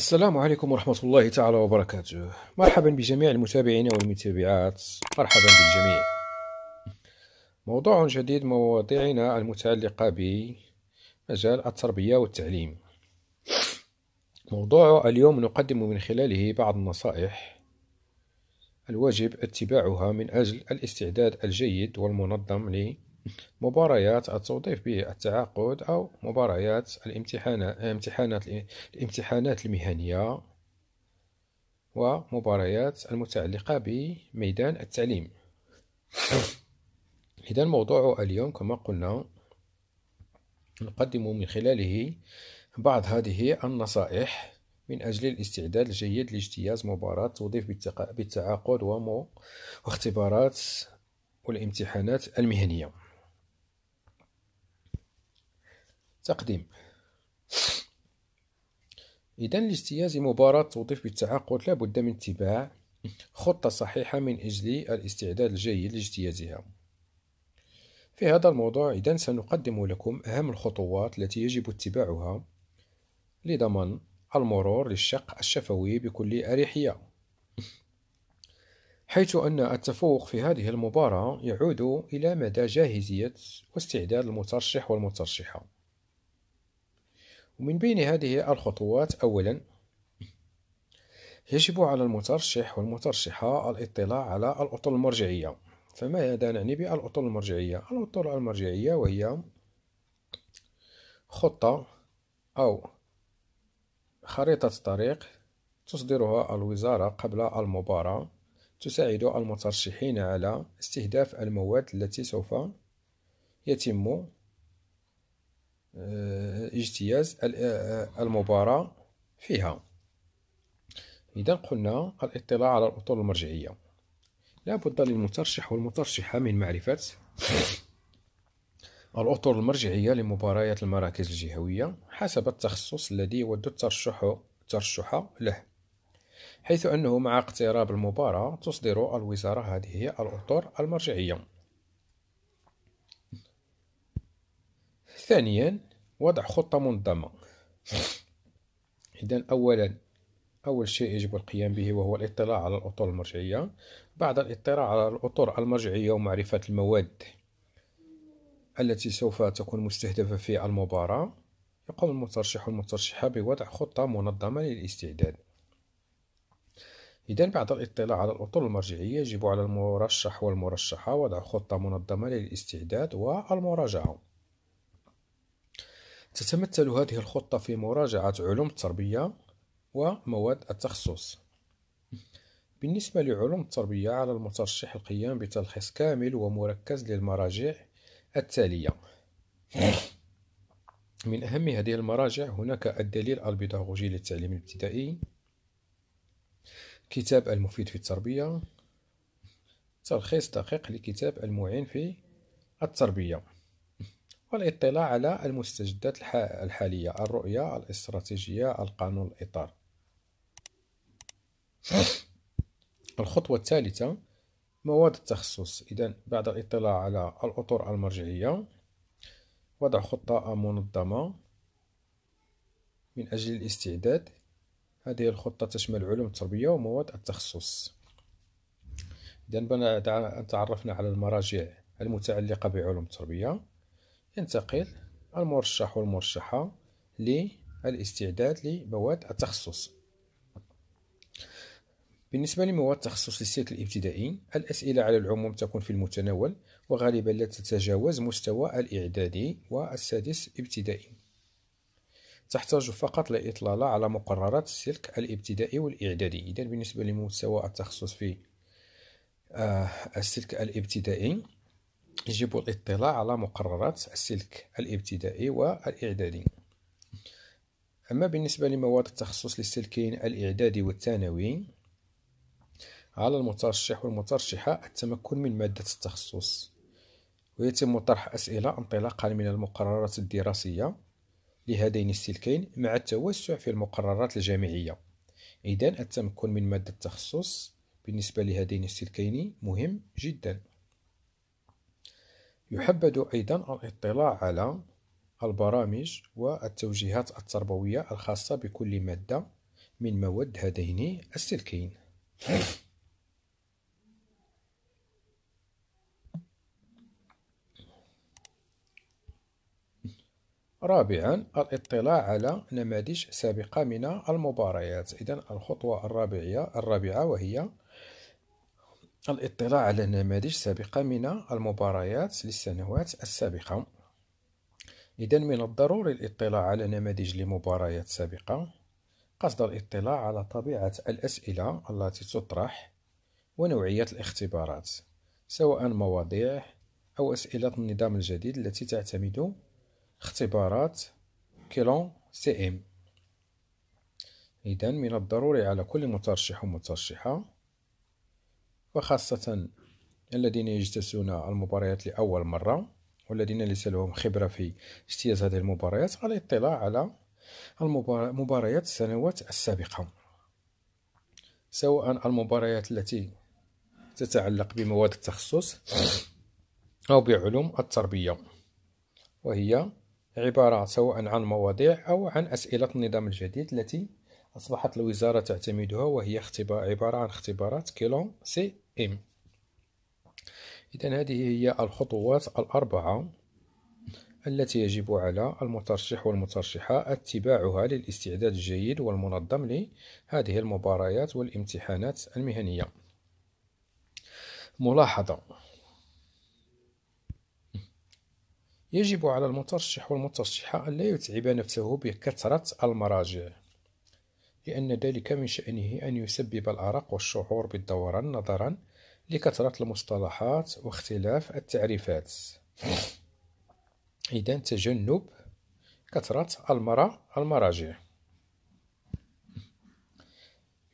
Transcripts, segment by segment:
السلام عليكم ورحمة الله تعالى وبركاته مرحبا بجميع المتابعين والمتابعات مرحبا بالجميع موضوع جديد مواضيعنا المتعلقة بمجال التربية والتعليم موضوع اليوم نقدم من خلاله بعض النصائح الواجب اتباعها من أجل الاستعداد الجيد والمنظم مباريات التوظيف بالتعاقد أو مباريات الامتحانات الامتحانات المهنية ومباريات المتعلقة بميدان التعليم إذا موضوع اليوم كما قلنا نقدم من خلاله بعض هذه النصائح من أجل الاستعداد الجيد لاجتياز مباراة توظيف بالتعاقد واختبارات والامتحانات المهنية تقديم إذا لاجتياز مباراة توظيف بالتعاقد لابد من اتباع خطة صحيحة من أجل الاستعداد الجيد لاجتيازها في هذا الموضوع إذا سنقدم لكم أهم الخطوات التي يجب اتباعها لضمان المرور للشق الشفوي بكل أريحية حيث أن التفوق في هذه المباراة يعود إلى مدى جاهزية واستعداد المترشح والمترشحة ومن بين هذه الخطوات أولا يجب على المترشح والمترشحة الاطلاع على الأطر المرجعية فماذا نعني بالأطر المرجعية؟ الأطر المرجعية وهي خطة أو خريطة طريق تصدرها الوزارة قبل المباراة تساعد المترشحين على استهداف المواد التي سوف يتم اجتياز آه، المباراة فيها إذا قلنا الاطلاع على الأطول المرجعية لا بد للمترشح والمترشحة من معرفة الأطر المرجعية لمباريات المراكز الجهوية حسب التخصص الذي يود الترشح ترشح له حيث أنه مع اقتراب المباراة تصدر الوزارة هذه الأطر المرجعية ثانيا وضع خطة منظمة إذا أولا أول شيء يجب القيام به وهو الاطلاع على الأطر المرجعية بعد الاطلاع على الأطر المرجعية ومعرفة المواد التي سوف تكون مستهدفة في المباراة يقوم المترشح والمترشحة بوضع خطة منظمة للاستعداد إذا بعد الاطلاع على الأطر المرجعية يجب على المرشح والمرشحة وضع خطة منظمة للاستعداد والمراجعة تتمثل هذه الخطة في مراجعة علوم التربية ومواد التخصص بالنسبة لعلوم التربية على المترشح القيام بتلخيص كامل ومركز للمراجع التالية من أهم هذه المراجع هناك الدليل البيداغوجي للتعليم الابتدائي كتاب المفيد في التربية تلخيص دقيق لكتاب المعين في التربية والاطلاع على المستجدات الحالية الرؤية الاستراتيجية القانون الإطار الخطوة الثالثة مواد التخصص إذا بعد الاطلاع على الأطر المرجعية وضع خطة منظمة من أجل الاستعداد هذه الخطة تشمل علوم التربية ومواد التخصص إذا تعرفنا على المراجع المتعلقة بعلوم التربية ننتقل المرشح والمرشحة للاستعداد لمواد التخصص بالنسبة لمواد تخصص للسلك الابتدائي الأسئلة على العموم تكون في المتناول وغالبا لا تتجاوز مستوى الإعدادي والسادس ابتدائي تحتاج فقط لإطلالة على مقررات السلك الابتدائي والإعدادي إذا بالنسبة لمستوى التخصص في آه، السلك الابتدائي يجب الاطلاع على مقررات السلك الابتدائي والإعدادي أما بالنسبة لمواد التخصص للسلكين الإعدادي والثانوي على المترشح والمترشحة التمكن من مادة التخصص ويتم طرح أسئلة انطلاقا من المقررات الدراسية لهذين السلكين مع التوسع في المقررات الجامعية إذا التمكن من مادة التخصص بالنسبة لهذين السلكين مهم جداً يحبذ أيضا الاطلاع على البرامج والتوجيهات التربوية الخاصة بكل مادة من مواد هذين السلكين رابعا الاطلاع على نماذج سابقة من المباريات إذا الخطوة الرابعة الرابعة وهي الاطلاع على نماذج سابقة من المباريات للسنوات السابقة إذا من الضروري الاطلاع على نماذج لمباريات سابقة قصد الاطلاع على طبيعة الأسئلة التي تطرح ونوعية الاختبارات سواء مواضيع أو أسئلة النظام الجديد التي تعتمد اختبارات كيلون سي ام إذا من الضروري على كل مترشح ومترشحة وخاصة الذين يجتازون المباريات لأول مرة والذين ليس لهم خبرة في اجتياز هذه المباريات على الاطلاع على المباريات السنوات السابقة سواء المباريات التي تتعلق بمواد التخصص أو بعلوم التربية وهي عبارة سواء عن مواضيع أو عن أسئلة النظام الجديد التي أصبحت الوزارة تعتمدها وهي اختبار عبارة عن اختبارات كيلون سي إم إذا هذه هي الخطوات الأربعة التي يجب على المترشح والمترشحة اتباعها للاستعداد الجيد والمنظم لهذه المباريات والامتحانات المهنية ملاحظة يجب على المترشح والمترشحة أن لا يتعب نفسه بكثرة المراجع لأن ذلك من شأنه أن يسبب الأرق والشعور بالدوران نظرا لكثرة المصطلحات واختلاف التعريفات إذا تجنب كثرة المرا المراجع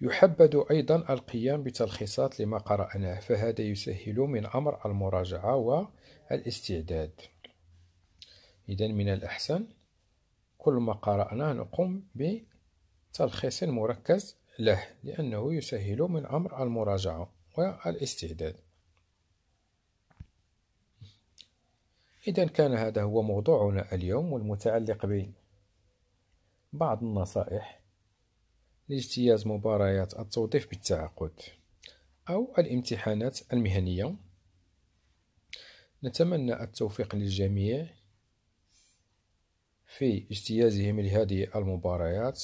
يحبذ أيضا القيام بتلخيصات لما قرأناه فهذا يسهل من أمر المراجعة والاستعداد إذا من الأحسن كل ما قرأناه نقوم تلخيص مركز له لأنه يسهل من أمر المراجعة والاستعداد إذا كان هذا هو موضوعنا اليوم والمتعلق ب بعض النصائح لاجتياز مباريات التوظيف بالتعاقد أو الامتحانات المهنية نتمنى التوفيق للجميع في اجتيازهم لهذه المباريات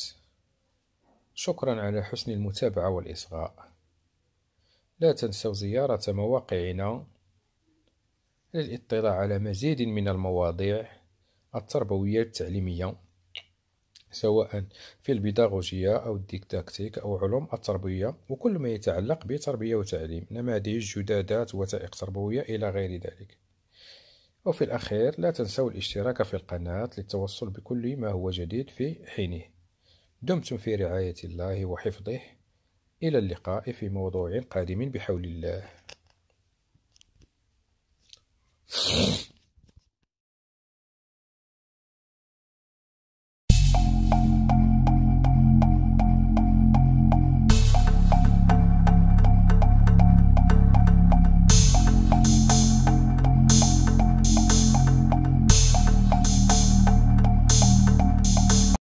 شكرا على حسن المتابعة والإصغاء لا تنسوا زيارة مواقعنا للاطلاع على مزيد من المواضيع التربوية التعليمية سواء في البيداغوجية أو الديكتاكتيك أو علوم التربية وكل ما يتعلق بتربية وتعليم نماذج جدادات وثائق تربوية إلى غير ذلك وفي الأخير لا تنسوا الاشتراك في القناة للتوصل بكل ما هو جديد في حينه دمتم في رعاية الله وحفظه إلى اللقاء في موضوع قادم بحول الله